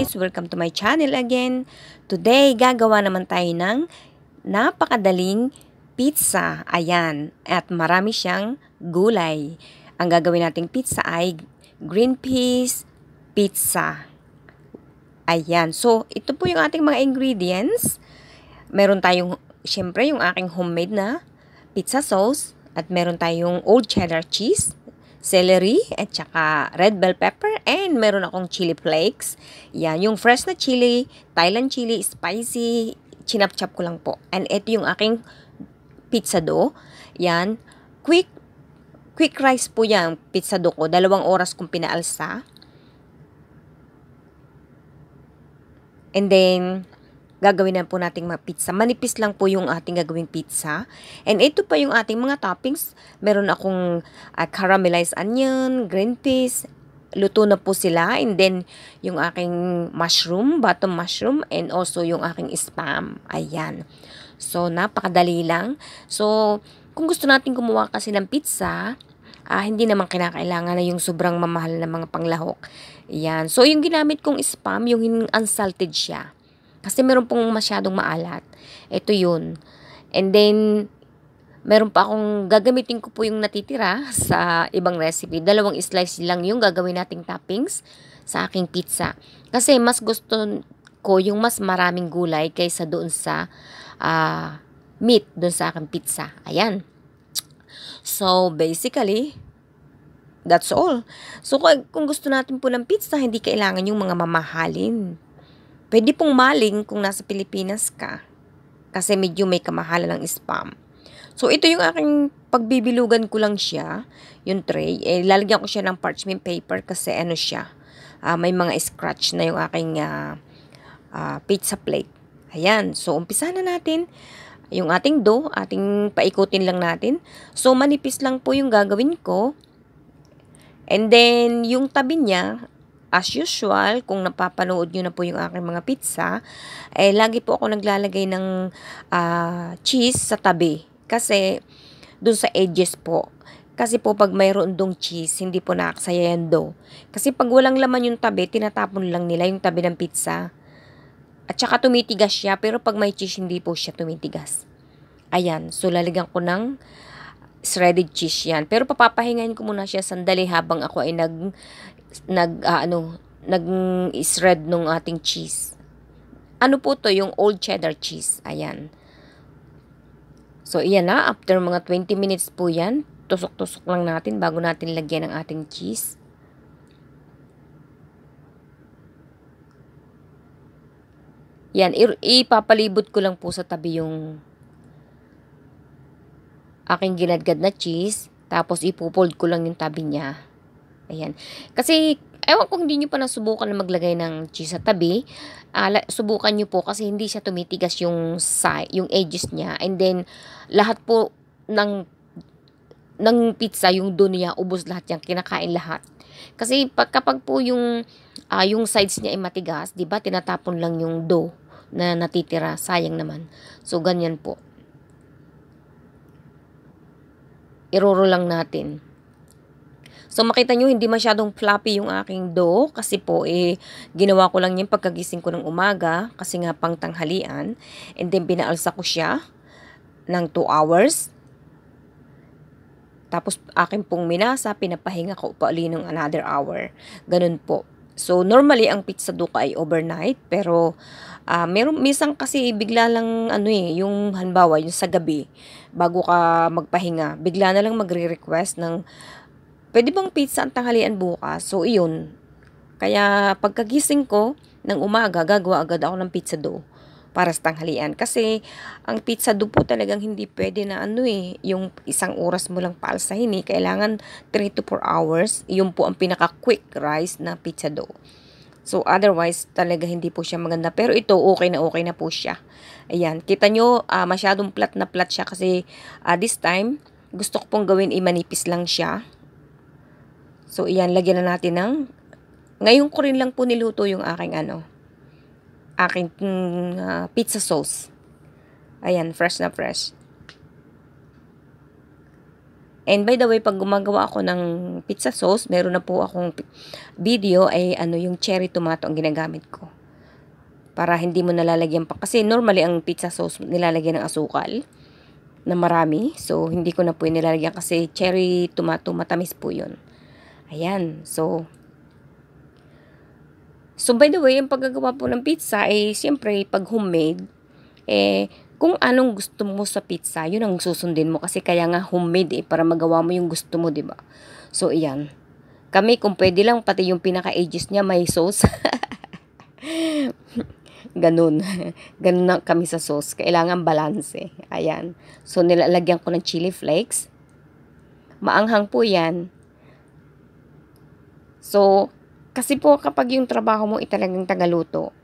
guys! Welcome to my channel again. Today, gagawa naman tayo ng napakadaling pizza. Ayan. At marami siyang gulay. Ang gagawin nating pizza ay green peas pizza. Ayan. So, ito po yung ating mga ingredients. Meron tayong, syempre, yung aking homemade na pizza sauce. At meron tayong old cheddar cheese celery, at saka red bell pepper, and meron akong chili flakes. Yan, yung fresh na chili, Thailand chili, spicy, chinap-chap ko lang po. And ito yung aking pizza dough. Yan, quick quick rice po yan, pizza dough ko. Dalawang oras kong pinaalsa. And then, gagawin na po nating mga pizza. Manipis lang po yung ating gagawing pizza. And ito pa yung ating mga toppings. Meron akong uh, caramelized onion, green peas, luto na po sila. And then, yung aking mushroom, bottom mushroom, and also yung aking spam. Ayan. So, napakadali lang. So, kung gusto natin gumawa kasi ng pizza, ah, hindi naman kinakailangan na yung sobrang mamahal na mga panglahok. Ayan. So, yung ginamit kong spam, yung unsalted siya. Kasi meron pong masyadong maalat. Ito yun. And then, meron pa akong gagamitin ko po yung natitira sa ibang recipe. Dalawang slice lang yung gagawin nating toppings sa aking pizza. Kasi mas gusto ko yung mas maraming gulay kaysa doon sa uh, meat doon sa aking pizza. Ayan. So, basically, that's all. So, kung gusto natin po ng pizza, hindi kailangan yung mga mamahalin Pwede pong maling kung nasa Pilipinas ka kasi medyo may kamahalan ng spam. So, ito yung aking pagbibilugan ko lang siya, yung tray. Eh, lalagyan ko siya ng parchment paper kasi ano siya, uh, may mga scratch na yung aking uh, uh, pizza plate. Ayan, so umpisa na natin yung ating dough, ating paikutin lang natin. So, manipis lang po yung gagawin ko. And then, yung tabi niya, As usual, kung napapanood nyo na po yung aking mga pizza, eh, lagi po ako naglalagay ng uh, cheese sa tabi. Kasi, dun sa edges po. Kasi po, pag mayroon dong cheese, hindi po nakasaya yan do. Kasi pag walang laman yung tabi, tinatapon lang nila yung tabi ng pizza. At saka tumitigas siya, pero pag may cheese, hindi po siya tumitigas. Ayan, so lalagyan ko ng shredded cheese yan. Pero papapahingahin ko muna siya sandali habang ako ay nag, nag, uh, ano, nag-shred nung ating cheese. Ano po to? Yung old cheddar cheese. Ayan. So, iyan na. After mga 20 minutes po yan, tusok-tusok lang natin bago natin lagyan ng ating cheese. Yan, ipapalibot ko lang po sa tabi yung aking ginadgad na cheese. Tapos, ipupold ko lang yung tabi niya. Ayan. Kasi, ewan kung hindi nyo pa nasubukan na maglagay ng cheese sa tabi. Uh, subukan nyo po kasi hindi siya tumitigas yung, side, yung edges niya. And then, lahat po ng ng pizza, yung doon niya, ubos lahat yan, kinakain lahat. Kasi pag, kapag po yung, uh, yung sides niya ay matigas, di ba, tinatapon lang yung dough na natitira, sayang naman. So, ganyan po. iroro lang natin. So makita nyo, hindi masyadong floppy yung aking dough kasi po eh, ginawa ko lang yung pagkagising ko ng umaga kasi nga pang tanghalian. And then binaalsa ko siya ng 2 hours. Tapos akin pong minasa, pinapahinga ko pa uli ng another hour. Ganun po. So, normally, ang pizza duka ay overnight, pero uh, meron, misang kasi bigla lang, ano eh, yung hanbawa, yung sa gabi, bago ka magpahinga, bigla na lang magre-request ng, pwede bang pizza ang tanghalian bukas? So, iyon. Kaya, pagkagising ko, ng umaga, gagawa agad ako ng pizza dough para sa tanghalian. Kasi, ang pizza do po talagang hindi pwede na ano eh, yung isang oras mo lang paalsahin eh. Kailangan 3 to 4 hours. Yun po ang pinaka-quick rice na pizza dough. So, otherwise, talaga hindi po siya maganda. Pero ito, okay na okay na po siya. Ayan, kita nyo, uh, masyadong flat na flat siya kasi uh, this time, gusto ko pong gawin, imanipis lang siya. So, iyan, lagyan na natin ng... Ngayon ko rin lang po niluto yung aking ano, aking uh, pizza sauce. Ayan, fresh na fresh. And by the way, pag gumagawa ako ng pizza sauce, meron na po akong video ay ano yung cherry tomato ang ginagamit ko. Para hindi mo nalalagyan pa. Kasi normally ang pizza sauce nilalagyan ng asukal na marami. So, hindi ko na po nilalagyan kasi cherry tomato matamis po yun. Ayan. So, So, by the way, yung paggagawa po ng pizza, eh, siyempre, pag homemade, eh, kung anong gusto mo sa pizza, yun ang susundin mo. Kasi kaya nga homemade eh, para magawa mo yung gusto mo, ba diba? So, iyan. Kami, kung pwede lang, pati yung pinaka-ages niya, may sauce. Ganun. Ganun na kami sa sauce. Kailangan balance eh. Ayan. So, nilalagyan ko ng chili flakes. Maanghang po yan. So, kasi po kapag yung trabaho mo ay talagang tagaluto,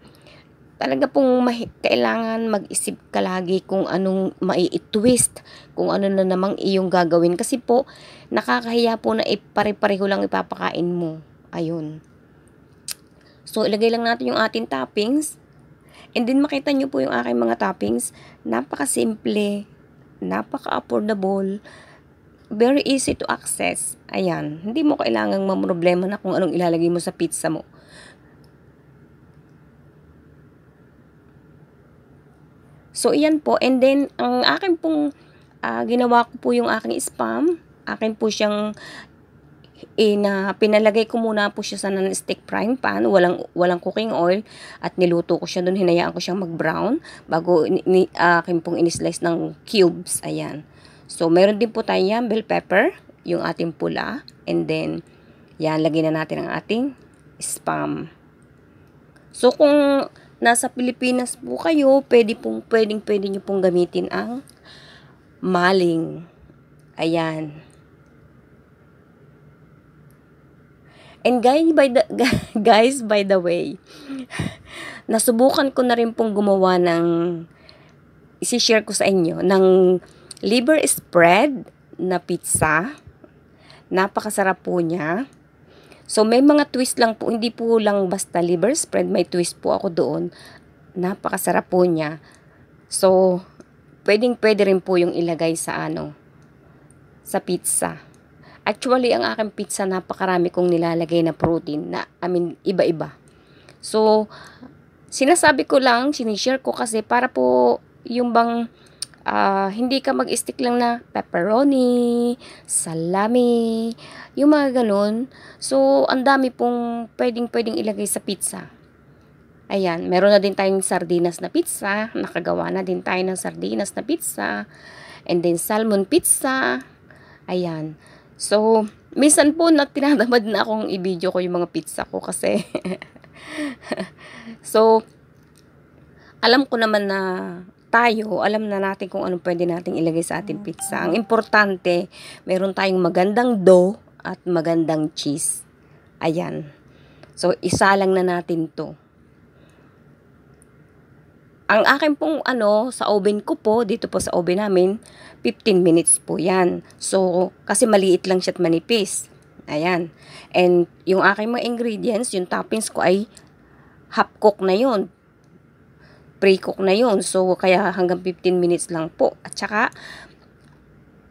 talaga pong kailangan mag-isip ka lagi kung anong mai-twist, kung ano na namang iyong gagawin. Kasi po, nakakahiya po na ipare-pareho lang ipapakain mo. Ayun. So, ilagay lang natin yung ating toppings. And then, makita nyo po yung aking mga toppings. napaka, -simple, napaka-affordable, very easy to access. Ayan, hindi mo kailangang mamroblema na kung anong ilalagay mo sa pizza mo. So, iyan po. And then, ang akin pong uh, ginawa ko po yung aking spam. Akin po siyang ina eh, pinalagay ko muna po siya sa non-stick prime pan, walang walang cooking oil at niluto ko siya doon, hinayaan ko siyang mag-brown bago ni, uh, akin pong in-slice ng cubes. Ayan. So, meron din po tayo yan, bell pepper, yung ating pula. And then, yan, lagyan na natin ang ating spam. So, kung nasa Pilipinas po kayo, pwede pong, pwedeng, pwede nyo pong gamitin ang maling. Ayan. And guys, by the, guys, by the way, nasubukan ko na rin pong gumawa isi-share ko sa inyo ng liver spread na pizza. Napakasarap po niya. So, may mga twist lang po. Hindi po lang basta liver spread. May twist po ako doon. Napakasarap po niya. So, pwedeng pwede rin po yung ilagay sa ano, sa pizza. Actually, ang aking pizza, napakarami kong nilalagay na protein na, I mean, iba-iba. So, sinasabi ko lang, sinishare ko kasi para po yung bang uh, hindi ka mag-stick lang na pepperoni, salami, yung mga ganun. So, ang dami pong pwedeng-pwedeng ilagay sa pizza. Ayan, meron na din tayong sardinas na pizza. Nakagawa na din tayo ng sardinas na pizza. And then salmon pizza. Ayan. So, minsan po na tinatamad na akong i-video ko yung mga pizza ko kasi so, alam ko naman na tayo, alam na natin kung anong pwede nating ilagay sa ating pizza. Ang importante, meron tayong magandang dough at magandang cheese. Ayan. So, isa lang na natin to. Ang akin pong ano, sa oven ko po, dito po sa oven namin, 15 minutes po yan. So, kasi maliit lang siya at manipis. Ayan. And yung aking mga ingredients, yung toppings ko ay half cook na yon pre-cook na yun. So, kaya hanggang 15 minutes lang po. At saka,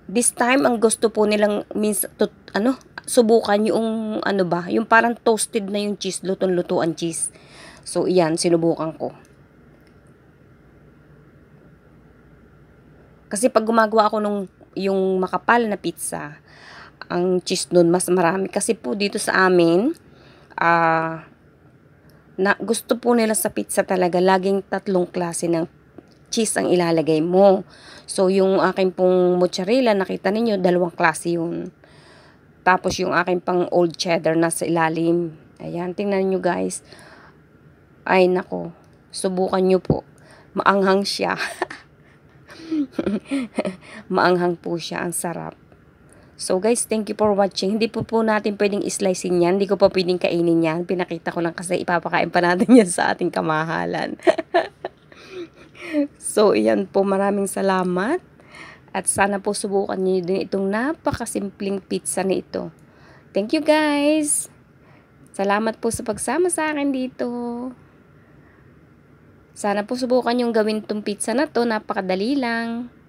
this time, ang gusto po nilang, means, to, ano, subukan yung, ano ba, yung parang toasted na yung cheese, lutong-lutuan cheese. So, iyan, sinubukan ko. Kasi pag gumagawa ako nung, yung makapal na pizza, ang cheese nun mas marami. Kasi po dito sa amin, ah, uh, na gusto po nila sa pizza talaga laging tatlong klase ng cheese ang ilalagay mo. So yung akin pong mozzarella nakita ninyo dalawang klase yun. Tapos yung akin pang old cheddar na sa ilalim. Ayan, tingnan niyo guys. Ay nako, subukan niyo po. Maanghang siya. Maanghang po siya, ang sarap. So guys, thank you for watching. Hindi po po natin pwedeng islicein yan. Hindi ko pa pwedeng kainin yan. Pinakita ko lang kasi ipapakain pa natin yan sa ating kamahalan. so, yan po. Maraming salamat. At sana po subukan niyo din itong napakasimpleng pizza na ito. Thank you guys! Salamat po sa pagsama sa akin dito. Sana po subukan yung gawin itong pizza na to. Napakadali lang.